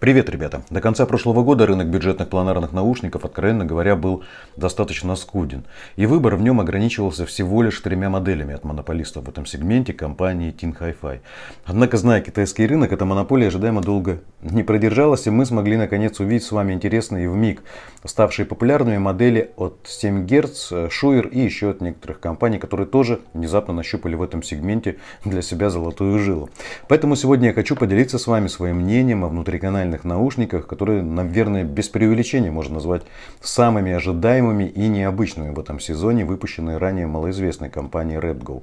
Привет, ребята! До конца прошлого года рынок бюджетных планарных наушников, откровенно говоря, был достаточно скуден. И выбор в нем ограничивался всего лишь тремя моделями от монополистов в этом сегменте компании Tin Hi-Fi. Однако, зная китайский рынок, эта монополия ожидаемо долго не продержалась, и мы смогли наконец увидеть с вами интересные в миг ставшие популярными модели от 7 Гц, Shure и еще от некоторых компаний, которые тоже внезапно нащупали в этом сегменте для себя золотую жилу. Поэтому сегодня я хочу поделиться с вами своим мнением о внутриканальном профессиональных наушниках, которые, наверное, без преувеличения можно назвать самыми ожидаемыми и необычными в этом сезоне, выпущенные ранее малоизвестной компанией RedGo.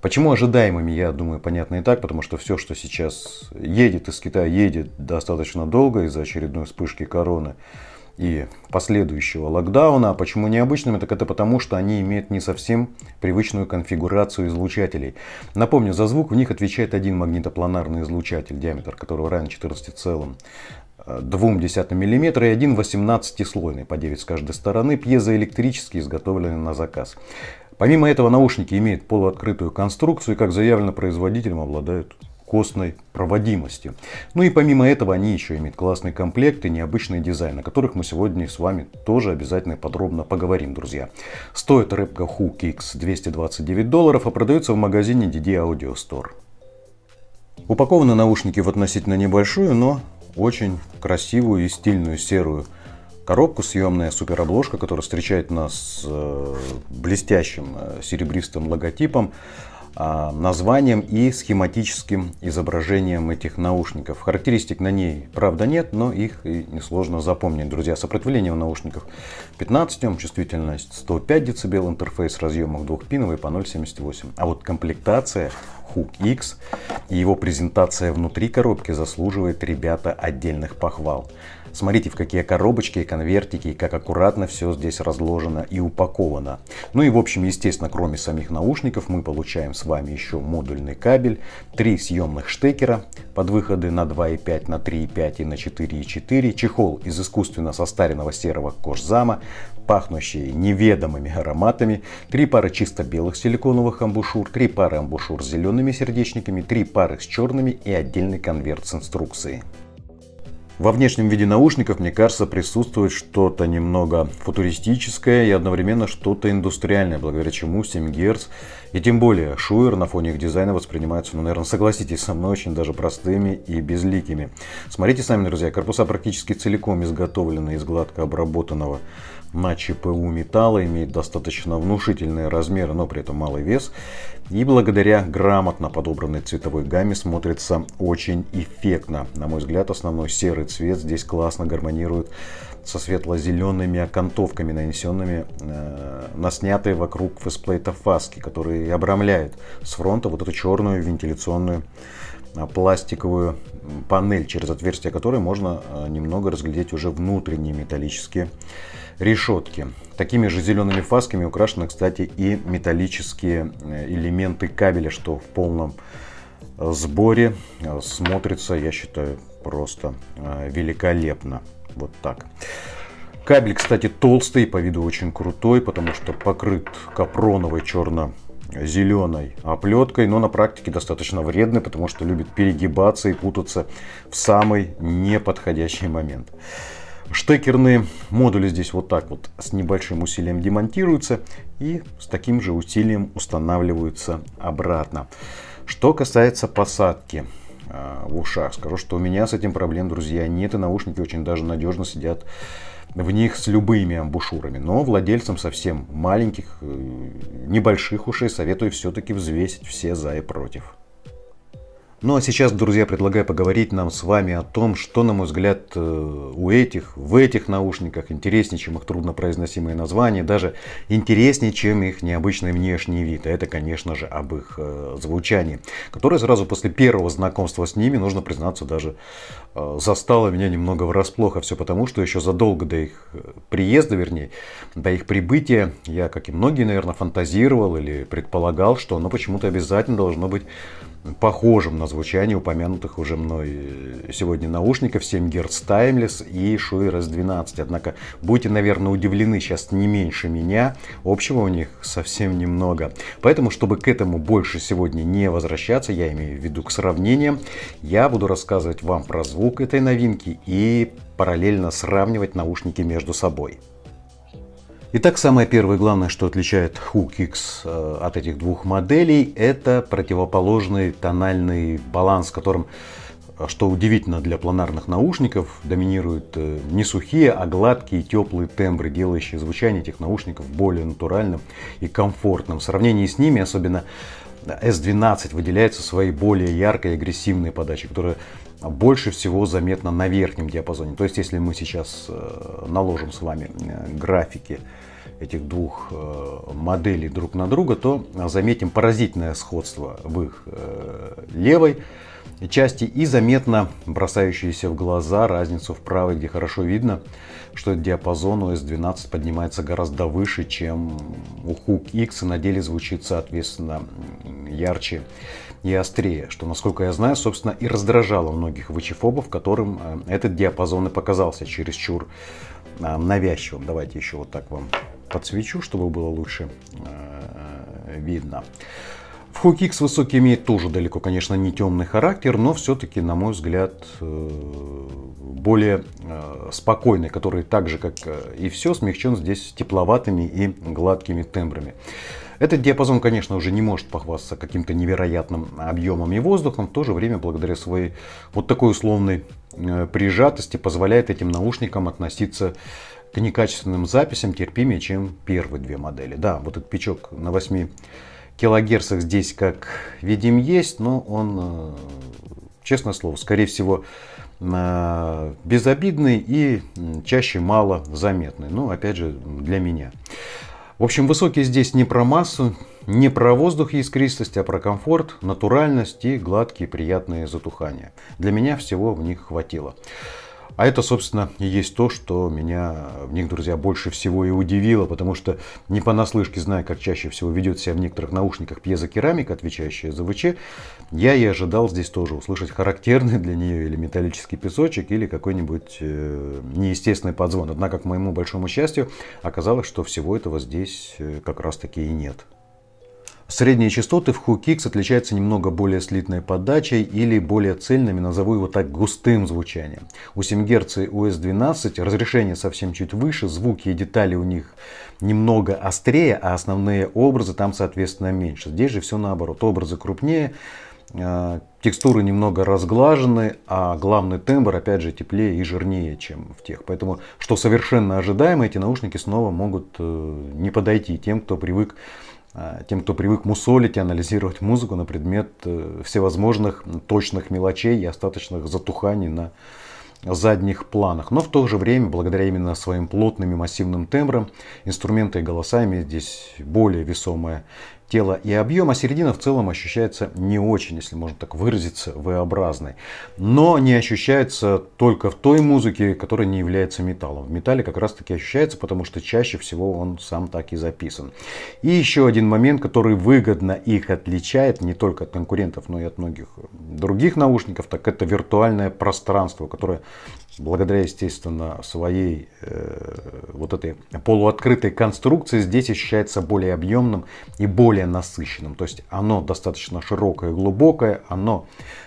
Почему ожидаемыми, я думаю, понятно и так, потому что все, что сейчас едет из Китая, едет достаточно долго из-за очередной вспышки короны и последующего локдауна. А Почему необычными? Так это потому, что они имеют не совсем привычную конфигурацию излучателей. Напомню, за звук в них отвечает один магнитопланарный излучатель, диаметр которого равен 14,2 мм и один 18-слойный, по 9 с каждой стороны, пьезоэлектрический, изготовленный на заказ. Помимо этого наушники имеют полуоткрытую конструкцию и, как заявлено производителем, обладают костной проводимости. Ну и помимо этого они еще имеют классный комплект и необычный дизайн, о которых мы сегодня с вами тоже обязательно подробно поговорим, друзья. Стоит рыбка Hook X 229 долларов, а продается в магазине DD Audio Store. Упакованы наушники в относительно небольшую, но очень красивую и стильную серую коробку, съемная суперобложка, которая встречает нас с э, блестящим э, серебристым логотипом. А, названием и схематическим изображением этих наушников. Характеристик на ней, правда, нет, но их и несложно запомнить, друзья. Сопротивление у наушников 15 Ом, чувствительность 105 дБ, интерфейс разъемов двухпиновый по 0,78. А вот комплектация Hook X, и его презентация внутри коробки заслуживает, ребята, отдельных похвал. Смотрите, в какие коробочки и конвертики, и как аккуратно все здесь разложено и упаковано. Ну и в общем, естественно, кроме самих наушников, мы получаем с вами еще модульный кабель, три съемных штекера под выходы на 2,5, на 3,5 и на 4,4, чехол из искусственно состаренного серого кожзама, пахнущие неведомыми ароматами, три пары чисто белых силиконовых амбушюр, три пары амбушюр с зелеными зелеными сердечниками, три пары с черными и отдельный конверт с инструкцией. Во внешнем виде наушников, мне кажется, присутствует что-то немного футуристическое и одновременно что-то индустриальное, благодаря чему 7 Гц и тем более Шуер на фоне их дизайна воспринимаются, ну, наверное, согласитесь со мной, очень даже простыми и безликими. Смотрите сами, друзья, корпуса практически целиком изготовлены из гладко обработанного матче ПУ металла имеет достаточно внушительные размеры, но при этом малый вес. И благодаря грамотно подобранной цветовой гамме смотрится очень эффектно. На мой взгляд, основной серый цвет здесь классно гармонирует со светло-зелеными окантовками, нанесенными э, на снятые вокруг фэсплейта фаски, которые обрамляют с фронта вот эту черную вентиляционную а, пластиковую панель, через отверстие которой можно а, немного разглядеть уже внутренние металлические решетки. Такими же зелеными фасками украшены, кстати, и металлические э, элементы кабеля, что в полном э, сборе э, смотрится, я считаю, просто великолепно. Вот так. Кабель, кстати, толстый, по виду очень крутой, потому что покрыт капроновой черно зеленой оплеткой, но на практике достаточно вредный, потому что любит перегибаться и путаться в самый неподходящий момент. Штекерные модули здесь вот так вот с небольшим усилием демонтируются и с таким же усилием устанавливаются обратно. Что касается посадки а, в ушах, скажу, что у меня с этим проблем, друзья, нет, и наушники очень даже надежно сидят в них с любыми амбушюрами, но владельцам совсем маленьких, э, небольших ушей советую все-таки взвесить все за и против. Ну а сейчас, друзья, предлагаю поговорить нам с вами о том, что, на мой взгляд, э, у этих, в этих наушниках интереснее, чем их труднопроизносимые названия, даже интереснее, чем их необычный внешний вид. А это, конечно же, об их э, звучании, которое сразу после первого знакомства с ними, нужно признаться, даже э, застало меня немного врасплох. А все потому, что еще задолго до их приезда, вернее, до их прибытия, я, как и многие, наверное, фантазировал или предполагал, что оно почему-то обязательно должно быть похожим на звучание упомянутых уже мной э, сегодня наушников 7 Гц Timeless и Shure S12. Однако будете, наверное, удивлены сейчас не меньше меня, общего у них совсем немного. Поэтому, чтобы к этому больше сегодня не возвращаться, я имею в виду к сравнениям, я буду рассказывать вам про звук этой новинки и параллельно сравнивать наушники между собой. Итак, самое первое главное, что отличает Hook X э, от этих двух моделей, это противоположный тональный баланс, которым, э, что удивительно для планарных наушников, доминируют э, не сухие, а гладкие и теплые тембры, делающие звучание этих наушников более натуральным и комфортным. В сравнении с ними, особенно S12 выделяется своей более яркой и агрессивной подачей, которая больше всего заметно на верхнем диапазоне. То есть, если мы сейчас э, наложим с вами э, графики этих двух э, моделей друг на друга, то заметим поразительное сходство в их левой части и заметно бросающиеся в глаза разницу в правой, где хорошо видно, что диапазон OS 12 поднимается гораздо выше, чем у Hook X и на деле звучит соответственно ярче и острее, что, насколько я знаю, собственно и раздражало многих вычефобов, которым э, этот диапазон и показался чересчур э, навязчивым. Давайте еще вот так вам подсвечу, чтобы было лучше э, видно. Хукикс высокий имеет тоже далеко, конечно, не темный характер, но все-таки, на мой взгляд, э, более э, спокойный, который так же, как э, и все, смягчен здесь тепловатыми и гладкими тембрами. Этот диапазон, конечно, уже не может похвастаться каким-то невероятным объемом и воздухом, в то же время, благодаря своей вот такой условной прижатости, позволяет этим наушникам относиться к некачественным записям терпимее, чем первые две модели. Да, вот этот печок на 8 килогерцах здесь, как видим, есть, но он, э, честное слово, скорее всего, э, безобидный и чаще мало заметный. Ну, опять же, для меня. В общем, высокий здесь не про массу, не про воздух и искристость, а про комфорт, натуральность и гладкие приятные затухания. Для меня всего в них хватило. А это, собственно, и есть то, что меня в них, друзья, больше всего и удивило, потому что не понаслышке, зная, как чаще всего ведет себя в некоторых наушниках пьезокерамика, отвечающая за ВЧ, я и ожидал здесь тоже услышать характерный для нее или металлический песочек, или какой-нибудь э, неестественный подзвон. Однако, к моему большому счастью, оказалось, что всего этого здесь э, как раз таки и нет. Средние частоты в HuKix отличаются немного более слитной подачей или более цельными, назову его так, густым звучанием. У 7 Гц и у S12 разрешение совсем чуть выше, звуки и детали у них немного острее, а основные образы там соответственно меньше. Здесь же все наоборот, образы крупнее, э, текстуры немного разглажены, а главный тембр опять же теплее и жирнее, чем в тех. Поэтому, что совершенно ожидаемо, эти наушники снова могут э, не подойти тем, кто привык а, тем, кто привык мусолить и анализировать музыку на предмет э, всевозможных точных мелочей и остаточных затуханий на задних планах. Но в то же время, благодаря именно своим плотным и массивным тембрам, инструменты и голосами здесь более весомая тела и объема. Середина в целом ощущается не очень, если можно так выразиться, V-образной. Но не ощущается только в той музыке, которая не является металлом. В металле как раз таки ощущается, потому что чаще всего он сам так и записан. И еще один момент, который выгодно их отличает не только от конкурентов, но и от многих других наушников, так это виртуальное пространство, которое благодаря, естественно, своей э, вот этой полуоткрытой конструкции, здесь ощущается более объемным и более насыщенным. То есть оно достаточно широкое, глубокое, оно,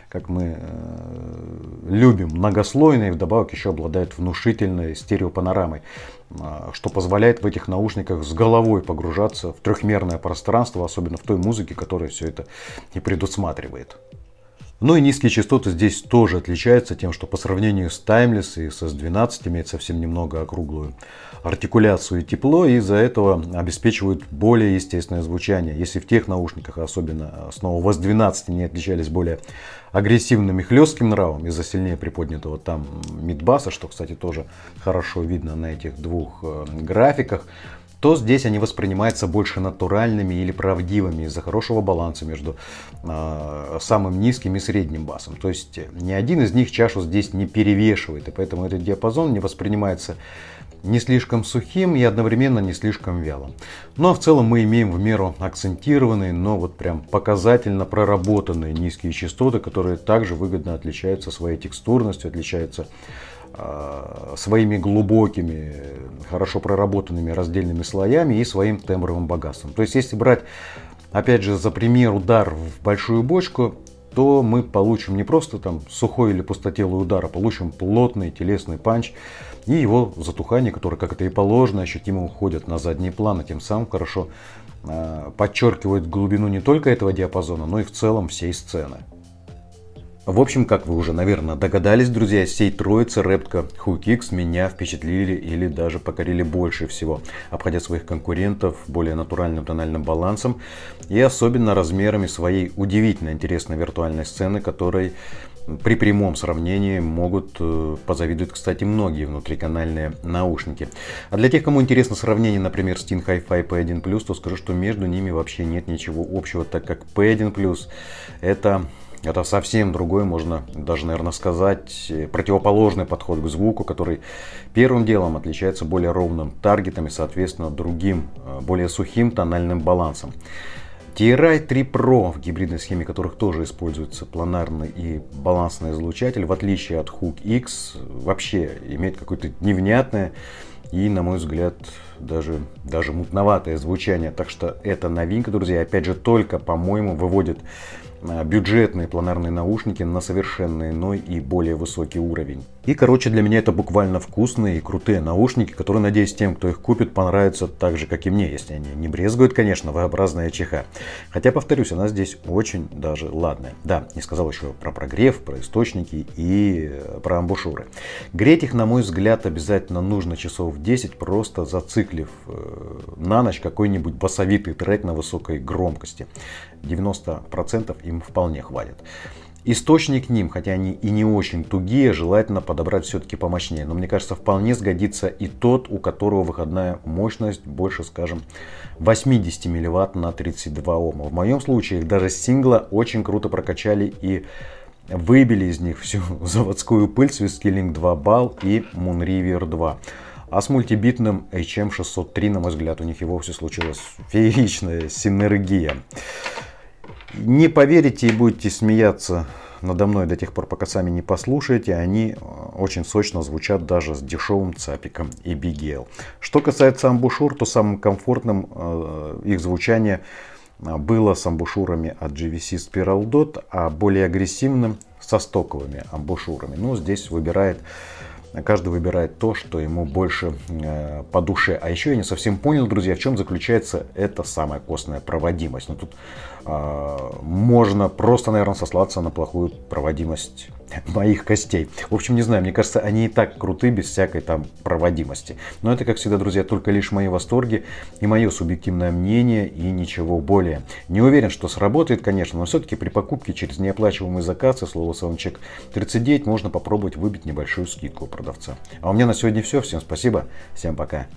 как мы э, любим, многослойное и вдобавок еще обладает внушительной стереопанорамой, э, что позволяет в этих наушниках с головой погружаться в трехмерное пространство, особенно в той музыке, которая все это и предусматривает. Ну и низкие частоты здесь тоже отличаются тем, что по сравнению с Timeless и с S12 имеют совсем немного округлую артикуляцию и тепло, и из-за этого обеспечивают более естественное звучание. Если в тех наушниках, особенно снова в S12, не отличались более агрессивным и хлестким нравом из-за сильнее приподнятого там мидбаса, что, кстати, тоже хорошо видно на этих двух э, графиках, то здесь они воспринимаются больше натуральными или правдивыми из-за хорошего баланса между э, самым низким и средним басом. То есть э, ни один из них чашу здесь не перевешивает, и поэтому этот диапазон не воспринимается не слишком сухим и одновременно не слишком вялым. Но ну, а в целом мы имеем в меру акцентированные, но вот прям показательно проработанные низкие частоты, которые также выгодно отличаются своей текстурностью, отличаются Э, своими глубокими, хорошо проработанными раздельными слоями и своим тембровым богатством. То есть, если брать, опять же, за пример удар в большую бочку, то мы получим не просто там сухой или пустотелый удар, а получим плотный телесный панч и его затухание, которое, как это и положено, ощутимо уходит на задний план, планы, тем самым хорошо э, подчеркивает глубину не только этого диапазона, но и в целом всей сцены. В общем, как вы уже, наверное, догадались, друзья, сей троица Рептка Хукикс меня впечатлили или даже покорили больше всего, обходя своих конкурентов более натуральным тональным балансом и особенно размерами своей удивительно интересной виртуальной сцены, которой при прямом сравнении могут э, позавидовать, кстати, многие внутриканальные наушники. А для тех, кому интересно сравнение, например, Steam Hi-Fi P1 то скажу, что между ними вообще нет ничего общего, так как P1 это это совсем другой, можно даже, наверное, сказать, э, противоположный подход к звуку, который первым делом отличается более ровным таргетом и, соответственно, другим, э, более сухим тональным балансом. TRI 3 Pro, в гибридной схеме которых тоже используется планарный и балансный излучатель, в отличие от Hook X, э, вообще имеет какое-то невнятное и, на мой взгляд, даже, даже мутноватое звучание. Так что это новинка, друзья. Опять же, только, по-моему, выводит а, бюджетные планарные наушники на совершенно иной и более высокий уровень. И, короче, для меня это буквально вкусные и крутые наушники, которые, надеюсь, тем, кто их купит, понравятся так же, как и мне, если они не брезгуют, конечно, V-образная чеха. Хотя, повторюсь, она здесь очень даже ладная. Да, не сказал еще про прогрев, про источники и э, про амбушюры. Греть их, на мой взгляд, обязательно нужно часов 10, просто за цикл зациклив э, на ночь какой-нибудь басовитый трек на высокой громкости. 90% им вполне хватит. Источник ним, хотя они и не очень тугие, желательно подобрать все-таки помощнее. Но мне кажется, вполне сгодится и тот, у которого выходная мощность больше, скажем, 80 милливатт на 32 Ома. В моем случае их даже сингла очень круто прокачали и выбили из них всю заводскую пыль с Вискилинг 2 балл и Moon River 2. А с мультибитным HM603, на мой взгляд, у них и вовсе случилась фееричная синергия. Не поверите и будете смеяться надо мной до тех пор, пока сами не послушаете, они э, очень сочно звучат даже с дешевым цапиком и бигел. Что касается амбушюр, то самым комфортным э, их звучание э, было с амбушюрами от GVC Spiral Dot, а более агрессивным со стоковыми амбушюрами. Ну, здесь выбирает Каждый выбирает то, что ему больше э, по душе. А еще я не совсем понял, друзья, в чем заключается эта самая костная проводимость. Но ну, тут а, можно просто, наверное, сослаться на плохую проводимость моих костей. В общем, не знаю, мне кажется, они и так круты без всякой там проводимости. Но это, как всегда, друзья, только лишь мои восторги и мое субъективное мнение и ничего более. Не уверен, что сработает, конечно, но все-таки при покупке через неоплачиваемый заказ и слово Soundcheck 39 можно попробовать выбить небольшую скидку у продавца. А у меня на сегодня все. Всем спасибо. Всем пока.